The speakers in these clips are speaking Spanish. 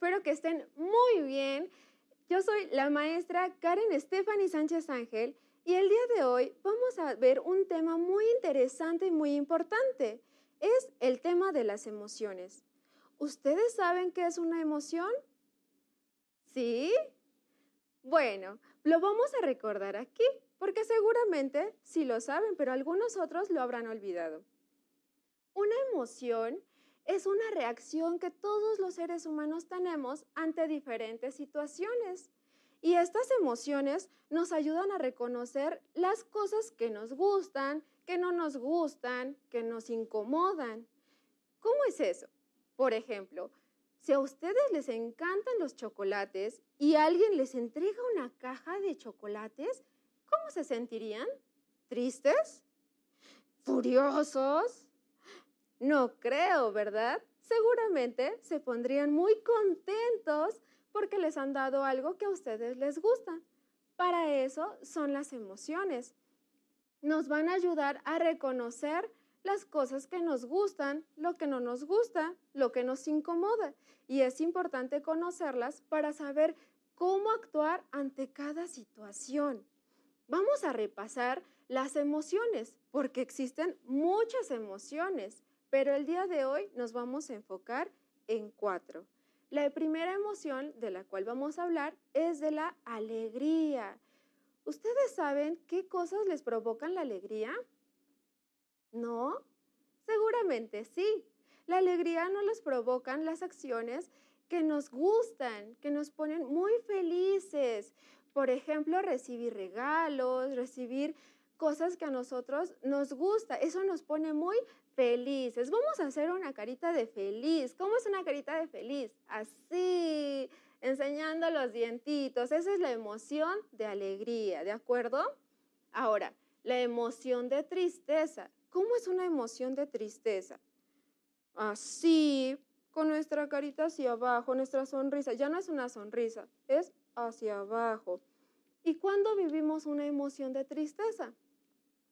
Espero que estén muy bien. Yo soy la maestra Karen Stephanie Sánchez Ángel y el día de hoy vamos a ver un tema muy interesante y muy importante. Es el tema de las emociones. ¿Ustedes saben qué es una emoción? ¿Sí? Bueno, lo vamos a recordar aquí, porque seguramente sí lo saben, pero algunos otros lo habrán olvidado. Una emoción es una reacción que todos los seres humanos tenemos ante diferentes situaciones. Y estas emociones nos ayudan a reconocer las cosas que nos gustan, que no nos gustan, que nos incomodan. ¿Cómo es eso? Por ejemplo, si a ustedes les encantan los chocolates y alguien les entrega una caja de chocolates, ¿cómo se sentirían? ¿Tristes? ¿Furiosos? No creo, ¿verdad? Seguramente se pondrían muy contentos porque les han dado algo que a ustedes les gusta. Para eso son las emociones. Nos van a ayudar a reconocer las cosas que nos gustan, lo que no nos gusta, lo que nos incomoda. Y es importante conocerlas para saber cómo actuar ante cada situación. Vamos a repasar las emociones, porque existen muchas emociones. Pero el día de hoy nos vamos a enfocar en cuatro. La primera emoción de la cual vamos a hablar es de la alegría. ¿Ustedes saben qué cosas les provocan la alegría? ¿No? Seguramente sí. La alegría no les provocan las acciones que nos gustan, que nos ponen muy felices. Por ejemplo, recibir regalos, recibir cosas que a nosotros nos gusta. Eso nos pone muy felices. Vamos a hacer una carita de feliz. ¿Cómo es una carita de feliz? Así, enseñando los dientitos. Esa es la emoción de alegría, ¿de acuerdo? Ahora, la emoción de tristeza. ¿Cómo es una emoción de tristeza? Así, con nuestra carita hacia abajo, nuestra sonrisa. Ya no es una sonrisa, es hacia abajo. ¿Y cuándo vivimos una emoción de tristeza?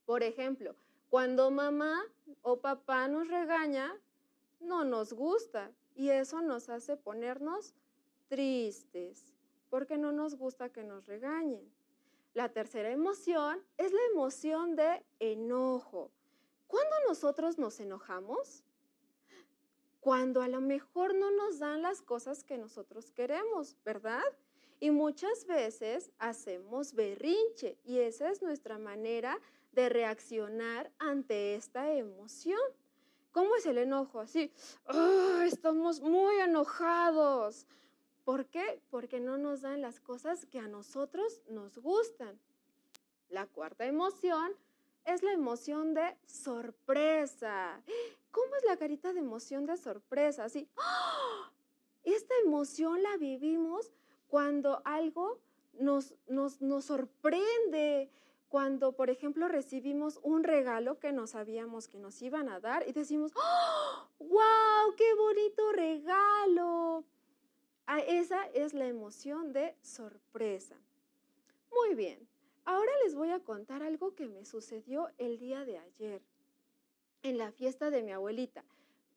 Por ejemplo, cuando mamá o papá nos regaña, no nos gusta y eso nos hace ponernos tristes porque no nos gusta que nos regañen. La tercera emoción es la emoción de enojo. ¿Cuándo nosotros nos enojamos? Cuando a lo mejor no nos dan las cosas que nosotros queremos, ¿verdad? Y muchas veces hacemos berrinche y esa es nuestra manera de de reaccionar ante esta emoción. ¿Cómo es el enojo? Así, estamos muy enojados. ¿Por qué? Porque no nos dan las cosas que a nosotros nos gustan. La cuarta emoción es la emoción de sorpresa. ¿Cómo es la carita de emoción de sorpresa? Así, ¡ah! esta emoción la vivimos cuando algo nos, nos, nos sorprende, cuando, por ejemplo, recibimos un regalo que no sabíamos que nos iban a dar y decimos, ¡Wow! ¡Oh! ¡Qué bonito regalo! Ah, esa es la emoción de sorpresa. Muy bien, ahora les voy a contar algo que me sucedió el día de ayer en la fiesta de mi abuelita.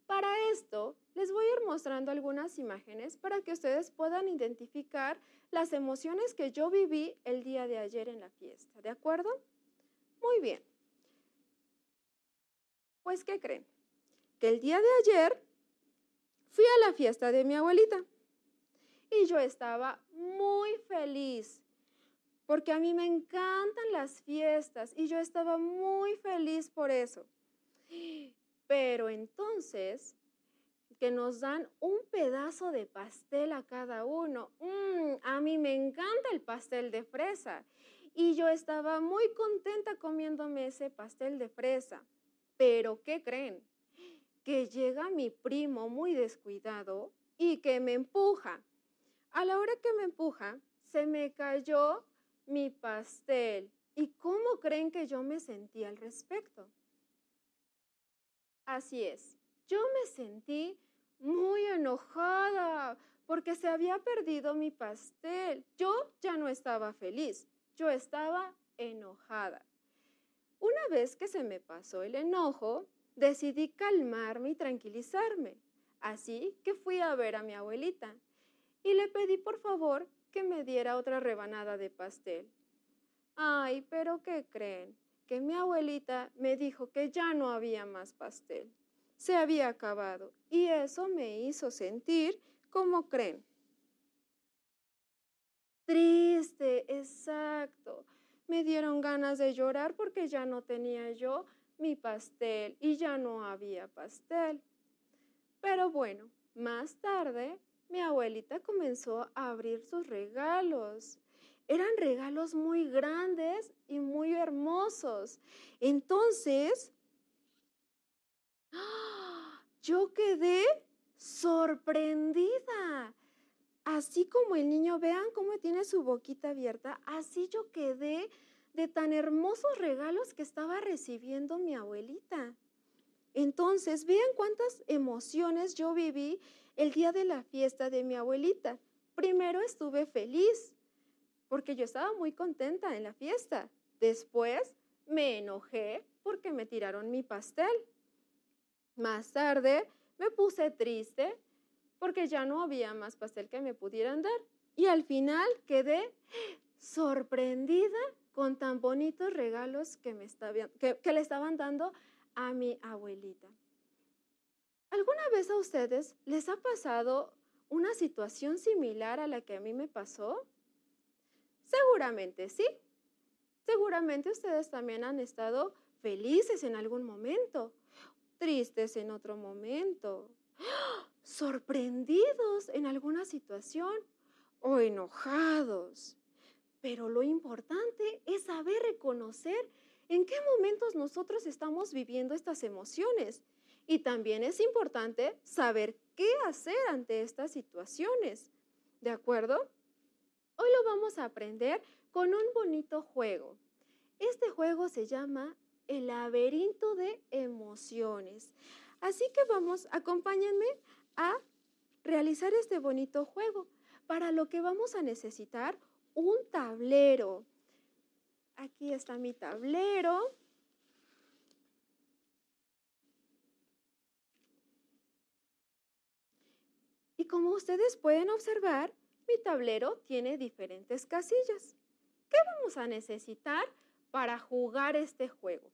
Para esto, les voy a ir mostrando algunas imágenes para que ustedes puedan identificar las emociones que yo viví el día de ayer en la fiesta, ¿de acuerdo? Muy bien. Pues, ¿qué creen? Que el día de ayer fui a la fiesta de mi abuelita y yo estaba muy feliz porque a mí me encantan las fiestas y yo estaba muy feliz por eso. Pero entonces que nos dan un pedazo de pastel a cada uno. Mm, a mí me encanta el pastel de fresa y yo estaba muy contenta comiéndome ese pastel de fresa. Pero, ¿qué creen? Que llega mi primo muy descuidado y que me empuja. A la hora que me empuja, se me cayó mi pastel. ¿Y cómo creen que yo me sentí al respecto? Así es, yo me sentí muy enojada porque se había perdido mi pastel. Yo ya no estaba feliz, yo estaba enojada. Una vez que se me pasó el enojo, decidí calmarme y tranquilizarme. Así que fui a ver a mi abuelita y le pedí por favor que me diera otra rebanada de pastel. Ay, pero ¿qué creen? Que mi abuelita me dijo que ya no había más pastel se había acabado y eso me hizo sentir como creen. Triste, exacto. Me dieron ganas de llorar porque ya no tenía yo mi pastel y ya no había pastel. Pero bueno, más tarde mi abuelita comenzó a abrir sus regalos. Eran regalos muy grandes y muy hermosos. Entonces yo quedé sorprendida. Así como el niño, vean cómo tiene su boquita abierta, así yo quedé de tan hermosos regalos que estaba recibiendo mi abuelita. Entonces, vean cuántas emociones yo viví el día de la fiesta de mi abuelita. Primero estuve feliz, porque yo estaba muy contenta en la fiesta. Después me enojé porque me tiraron mi pastel. Más tarde me puse triste porque ya no había más pastel que me pudieran dar. Y al final quedé sorprendida con tan bonitos regalos que, me le estaban dando a mi abuelita. ¿Alguna vez a ustedes les ha pasado una situación similar a la que a mí me pasó? Seguramente sí. Seguramente ustedes también han estado felices en algún momento tristes en otro momento, sorprendidos en alguna situación o enojados. Pero lo importante es saber reconocer en qué momentos nosotros estamos viviendo estas emociones. Y también es importante saber qué hacer ante estas situaciones. ¿De acuerdo? Hoy lo vamos a aprender con un bonito juego. Este juego se llama el laberinto de emociones. Así que vamos, acompáñenme a realizar este bonito juego, para lo que vamos a necesitar un tablero. Aquí está mi tablero. Y como ustedes pueden observar, mi tablero tiene diferentes casillas. ¿Qué vamos a necesitar para jugar este juego?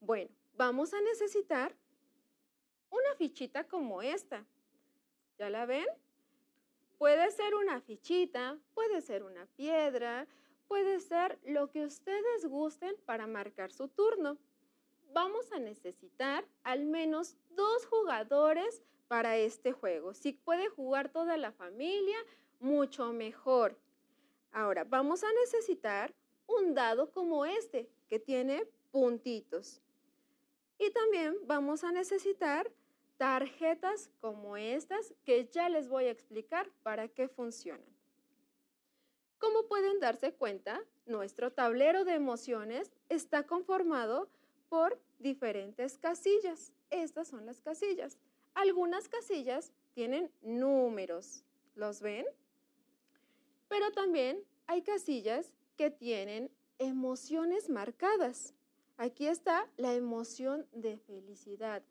Bueno, vamos a necesitar una fichita como esta. ¿Ya la ven? Puede ser una fichita, puede ser una piedra, puede ser lo que ustedes gusten para marcar su turno. Vamos a necesitar al menos dos jugadores para este juego. Si puede jugar toda la familia, mucho mejor. Ahora, vamos a necesitar un dado como este, que tiene puntitos. Y también vamos a necesitar tarjetas como estas que ya les voy a explicar para qué funcionan. Como pueden darse cuenta, nuestro tablero de emociones está conformado por diferentes casillas. Estas son las casillas. Algunas casillas tienen números, ¿los ven? Pero también hay casillas que tienen emociones marcadas. Aquí está la emoción de felicidad.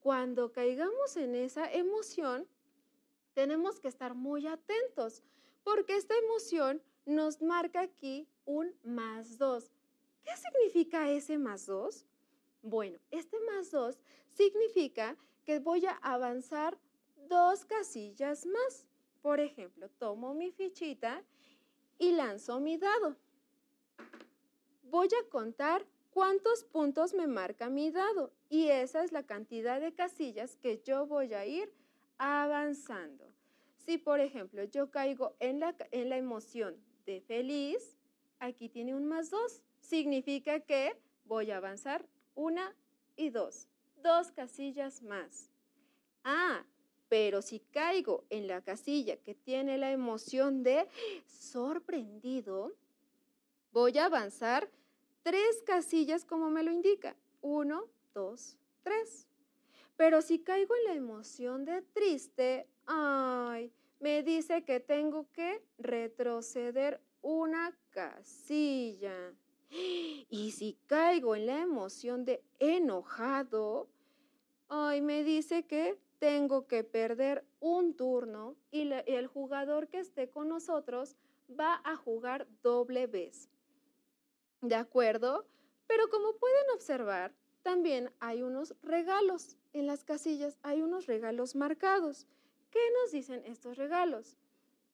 Cuando caigamos en esa emoción, tenemos que estar muy atentos, porque esta emoción nos marca aquí un más 2. ¿Qué significa ese más 2? Bueno, este más dos significa que voy a avanzar dos casillas más. Por ejemplo, tomo mi fichita y lanzo mi dado. Voy a contar cuántos puntos me marca mi dado y esa es la cantidad de casillas que yo voy a ir avanzando. Si por ejemplo yo caigo en la, en la emoción de feliz, aquí tiene un más dos, significa que voy a avanzar una y dos, dos casillas más. Ah, pero si caigo en la casilla que tiene la emoción de ¡ah! sorprendido, voy a avanzar tres casillas como me lo indica. Uno, dos, tres. Pero si caigo en la emoción de triste, ay, me dice que tengo que retroceder una casilla. Y si caigo en la emoción de enojado, ay, me dice que tengo que perder un turno y el jugador que esté con nosotros va a jugar doble vez. ¿De acuerdo? Pero como pueden observar, también hay unos regalos en las casillas, hay unos regalos marcados. ¿Qué nos dicen estos regalos?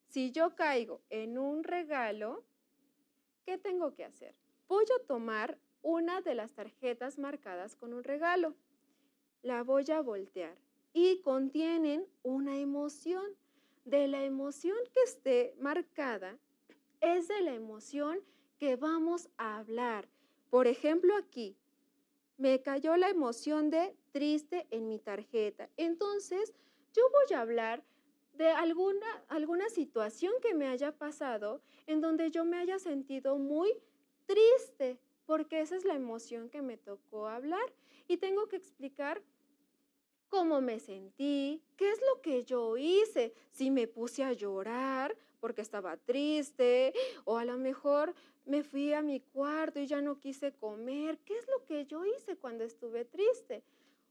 Si yo caigo en un regalo, ¿qué tengo que hacer? Voy a tomar una de las tarjetas marcadas con un regalo. La voy a voltear y contienen una emoción. De la emoción que esté marcada es de la emoción que vamos a hablar. Por ejemplo, aquí me cayó la emoción de triste en mi tarjeta. Entonces, yo voy a hablar de alguna, alguna situación que me haya pasado en donde yo me haya sentido muy triste, porque esa es la emoción que me tocó hablar y tengo que explicar cómo me sentí, qué es lo que yo hice, si me puse a llorar porque estaba triste o a lo mejor me fui a mi cuarto y ya no quise comer. ¿Qué es lo que yo hice cuando estuve triste?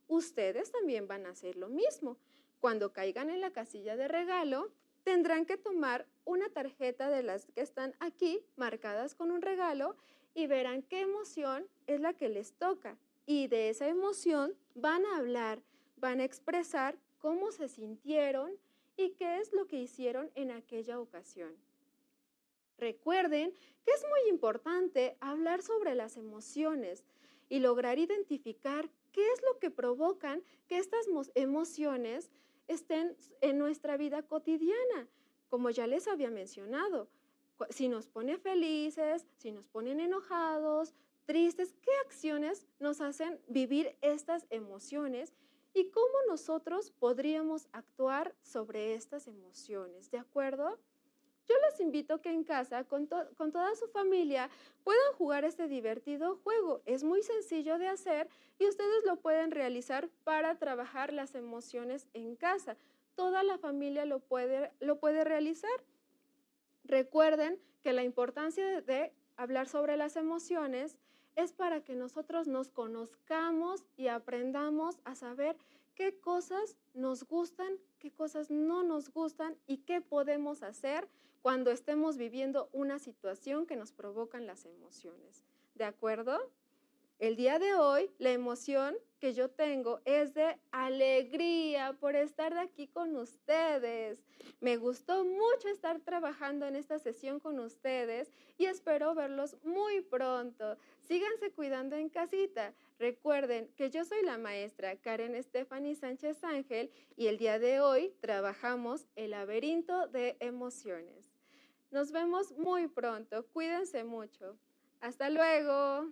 Ustedes también van a hacer lo mismo. Cuando caigan en la casilla de regalo, tendrán que tomar una tarjeta de las que están aquí marcadas con un regalo y verán qué emoción es la que les toca. Y de esa emoción van a hablar, van a expresar cómo se sintieron ¿Y qué es lo que hicieron en aquella ocasión? Recuerden que es muy importante hablar sobre las emociones y lograr identificar qué es lo que provocan que estas emociones estén en nuestra vida cotidiana. Como ya les había mencionado, si nos pone felices, si nos ponen enojados, tristes, qué acciones nos hacen vivir estas emociones y cómo nosotros podríamos actuar sobre estas emociones, ¿de acuerdo? Yo les invito que en casa, con, toda su familia, puedan jugar este divertido juego. Es muy sencillo de hacer y ustedes lo pueden realizar para trabajar las emociones en casa. Toda la familia lo puede, lo puede realizar. Recuerden que la importancia de hablar sobre las emociones es para que nosotros nos conozcamos y aprendamos a saber qué cosas nos gustan, qué cosas no nos gustan y qué podemos hacer cuando estemos viviendo una situación que nos provocan las emociones. ¿De acuerdo? El día de hoy, la emoción que yo tengo es de alegría por estar de aquí con ustedes. Me gustó mucho estar trabajando en esta sesión con ustedes y espero verlos muy pronto. Síganse cuidando en casita. Recuerden que yo soy la maestra Karen Stephanie Sánchez Ángel y el día de hoy trabajamos el laberinto de emociones. Nos vemos muy pronto. Cuídense mucho. Hasta luego.